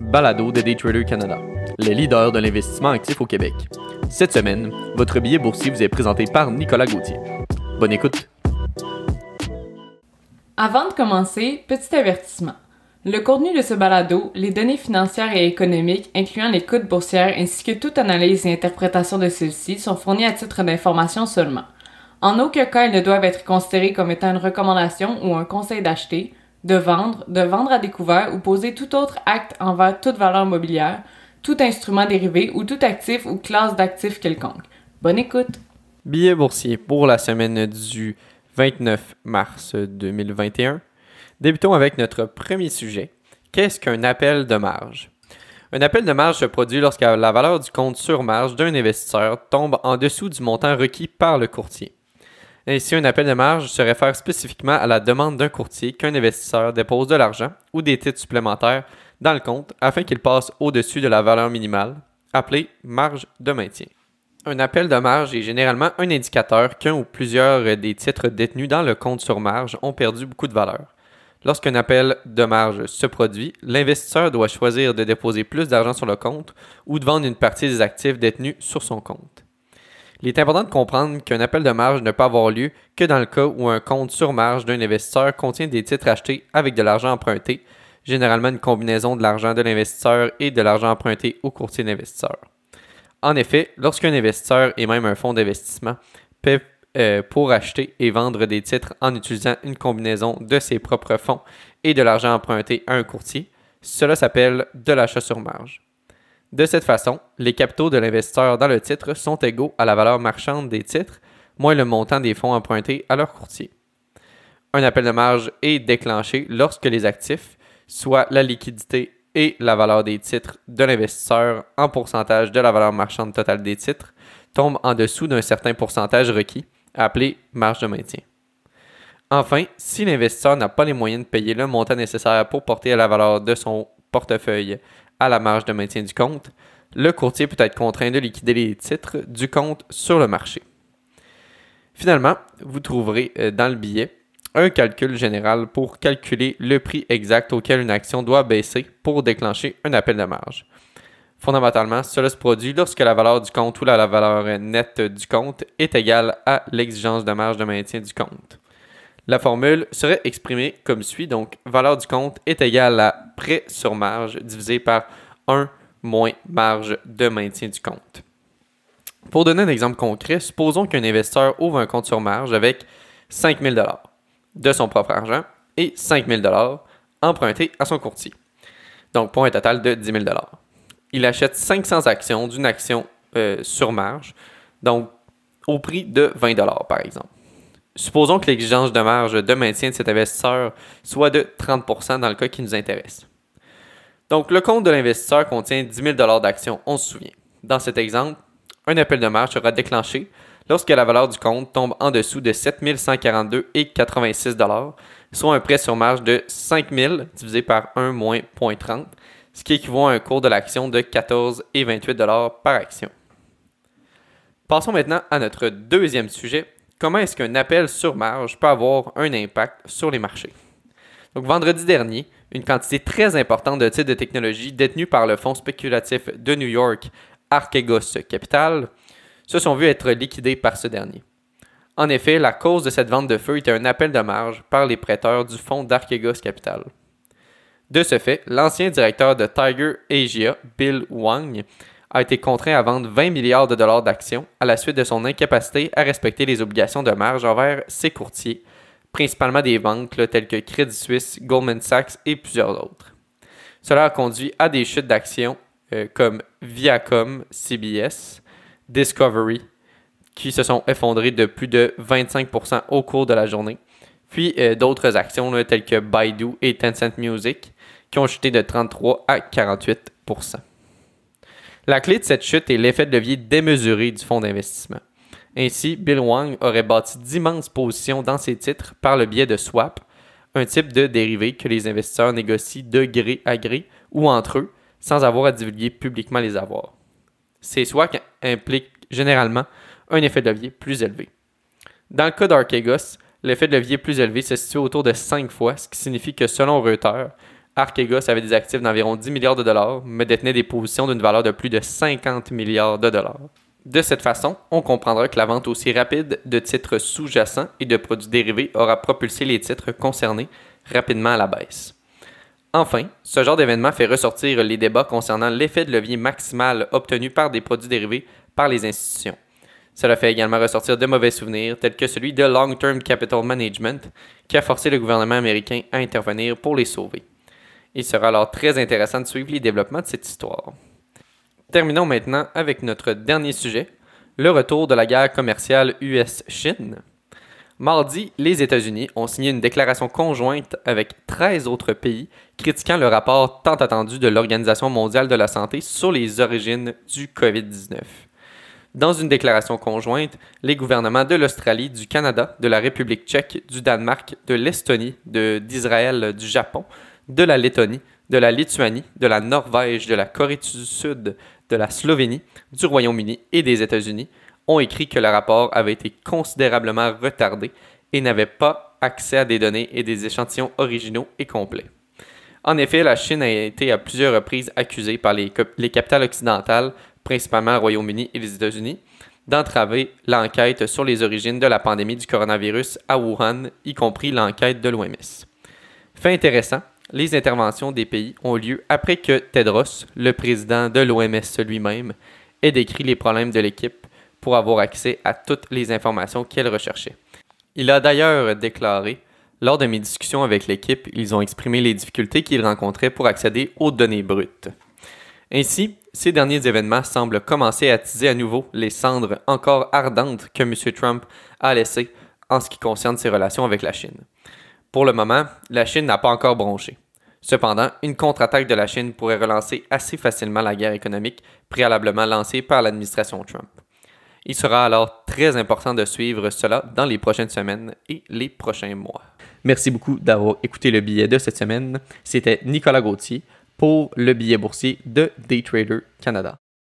Balado de Daytrader Canada, les leaders de l'investissement actif au Québec. Cette semaine, votre billet boursier vous est présenté par Nicolas Gauthier. Bonne écoute! Avant de commencer, petit avertissement. Le contenu de ce balado, les données financières et économiques, incluant les coûts boursières ainsi que toute analyse et interprétation de celles-ci, sont fournies à titre d'information seulement. En aucun cas, elles ne doivent être considérées comme étant une recommandation ou un conseil d'acheter, de vendre, de vendre à découvert ou poser tout autre acte envers toute valeur mobilière, tout instrument dérivé ou tout actif ou classe d'actifs quelconque. Bonne écoute! Billets boursiers pour la semaine du 29 mars 2021. Débutons avec notre premier sujet. Qu'est-ce qu'un appel de marge? Un appel de marge se produit lorsque la valeur du compte sur marge d'un investisseur tombe en dessous du montant requis par le courtier. Ainsi, un appel de marge se réfère spécifiquement à la demande d'un courtier qu'un investisseur dépose de l'argent ou des titres supplémentaires dans le compte afin qu'il passe au-dessus de la valeur minimale, appelée marge de maintien. Un appel de marge est généralement un indicateur qu'un ou plusieurs des titres détenus dans le compte sur marge ont perdu beaucoup de valeur. Lorsqu'un appel de marge se produit, l'investisseur doit choisir de déposer plus d'argent sur le compte ou de vendre une partie des actifs détenus sur son compte. Il est important de comprendre qu'un appel de marge ne peut avoir lieu que dans le cas où un compte sur marge d'un investisseur contient des titres achetés avec de l'argent emprunté, généralement une combinaison de l'argent de l'investisseur et de l'argent emprunté au courtier d'investisseur. En effet, lorsqu'un investisseur et même un fonds d'investissement peuvent euh, pour acheter et vendre des titres en utilisant une combinaison de ses propres fonds et de l'argent emprunté à un courtier, cela s'appelle de l'achat sur marge. De cette façon, les capitaux de l'investisseur dans le titre sont égaux à la valeur marchande des titres, moins le montant des fonds empruntés à leur courtier. Un appel de marge est déclenché lorsque les actifs, soit la liquidité et la valeur des titres de l'investisseur en pourcentage de la valeur marchande totale des titres, tombent en dessous d'un certain pourcentage requis, appelé marge de maintien. Enfin, si l'investisseur n'a pas les moyens de payer le montant nécessaire pour porter à la valeur de son portefeuille à la marge de maintien du compte, le courtier peut être contraint de liquider les titres du compte sur le marché. Finalement, vous trouverez euh, dans le billet un calcul général pour calculer le prix exact auquel une action doit baisser pour déclencher un appel de marge. Fondamentalement, cela se produit lorsque la valeur du compte ou la valeur nette du compte est égale à l'exigence de marge de maintien du compte. La formule serait exprimée comme suit. Donc, valeur du compte est égale à prêt sur marge divisé par 1 moins marge de maintien du compte. Pour donner un exemple concret, supposons qu'un investisseur ouvre un compte sur marge avec 5 000 de son propre argent et 5 000 empruntés à son courtier. Donc, pour un total de 10 000 Il achète 500 actions d'une action euh, sur marge, donc au prix de 20 par exemple supposons que l'exigence de marge de maintien de cet investisseur soit de 30 dans le cas qui nous intéresse. Donc, le compte de l'investisseur contient 10 000 d'actions, on se souvient. Dans cet exemple, un appel de marge sera déclenché lorsque la valeur du compte tombe en dessous de 7 142,86 soit un prêt sur marge de 5 000 divisé par 1 moins 0.30, ce qui équivaut à un cours de l'action de 14,28 par action. Passons maintenant à notre deuxième sujet, comment est-ce qu'un appel sur marge peut avoir un impact sur les marchés. Donc, vendredi dernier, une quantité très importante de titres de technologie détenus par le fonds spéculatif de New York, Archegos Capital, se sont vus être liquidés par ce dernier. En effet, la cause de cette vente de feu était un appel de marge par les prêteurs du fonds d'Archegos Capital. De ce fait, l'ancien directeur de Tiger Asia, Bill Wang, a été contraint à vendre 20 milliards de dollars d'actions à la suite de son incapacité à respecter les obligations de marge envers ses courtiers, principalement des banques telles que Credit Suisse, Goldman Sachs et plusieurs autres. Cela a conduit à des chutes d'actions euh, comme Viacom, CBS, Discovery, qui se sont effondrées de plus de 25% au cours de la journée, puis euh, d'autres actions telles que Baidu et Tencent Music, qui ont chuté de 33 à 48 la clé de cette chute est l'effet de levier démesuré du fonds d'investissement. Ainsi, Bill Wang aurait bâti d'immenses positions dans ses titres par le biais de swaps, un type de dérivé que les investisseurs négocient de gré à gré ou entre eux sans avoir à divulguer publiquement les avoirs. Ces swaps impliquent généralement un effet de levier plus élevé. Dans le cas d'Archegos, l'effet de levier plus élevé se situe autour de 5 fois, ce qui signifie que selon Reuters, Arkegos avait des actifs d'environ 10 milliards de dollars, mais détenait des positions d'une valeur de plus de 50 milliards de dollars. De cette façon, on comprendra que la vente aussi rapide de titres sous-jacents et de produits dérivés aura propulsé les titres concernés rapidement à la baisse. Enfin, ce genre d'événement fait ressortir les débats concernant l'effet de levier maximal obtenu par des produits dérivés par les institutions. Cela fait également ressortir de mauvais souvenirs, tels que celui de Long Term Capital Management, qui a forcé le gouvernement américain à intervenir pour les sauver. Il sera alors très intéressant de suivre les développements de cette histoire. Terminons maintenant avec notre dernier sujet, le retour de la guerre commerciale US-Chine. Mardi, les États-Unis ont signé une déclaration conjointe avec 13 autres pays critiquant le rapport tant attendu de l'Organisation mondiale de la santé sur les origines du COVID-19. Dans une déclaration conjointe, les gouvernements de l'Australie, du Canada, de la République tchèque, du Danemark, de l'Estonie, d'Israël, du Japon, de la Lettonie, de la Lituanie, de la Norvège, de la Corée du Sud, de la Slovénie, du Royaume-Uni et des États-Unis ont écrit que le rapport avait été considérablement retardé et n'avait pas accès à des données et des échantillons originaux et complets. En effet, la Chine a été à plusieurs reprises accusée par les, capitales occidentales, principalement le Royaume-Uni et les États-Unis, d'entraver l'enquête sur les origines de la pandémie du coronavirus à Wuhan, y compris l'enquête de l'OMS. Fait intéressant, les interventions des pays ont lieu après que Tedros, le président de l'OMS lui-même, ait décrit les problèmes de l'équipe pour avoir accès à toutes les informations qu'elle recherchait. Il a d'ailleurs déclaré Lors de mes discussions avec l'équipe, ils ont exprimé les difficultés qu'ils rencontraient pour accéder aux données brutes. Ainsi, ces derniers événements semblent commencer à attiser à nouveau les cendres encore ardentes que M. Trump a laissées en ce qui concerne ses relations avec la Chine. Pour le moment, la Chine n'a pas encore bronché. Cependant, une contre-attaque de la Chine pourrait relancer assez facilement la guerre économique préalablement lancée par l'administration Trump. Il sera alors très important de suivre cela dans les prochaines semaines et les prochains mois. Merci beaucoup d'avoir écouté le billet de cette semaine. C'était Nicolas Gauthier pour le billet boursier de Daytrader Canada.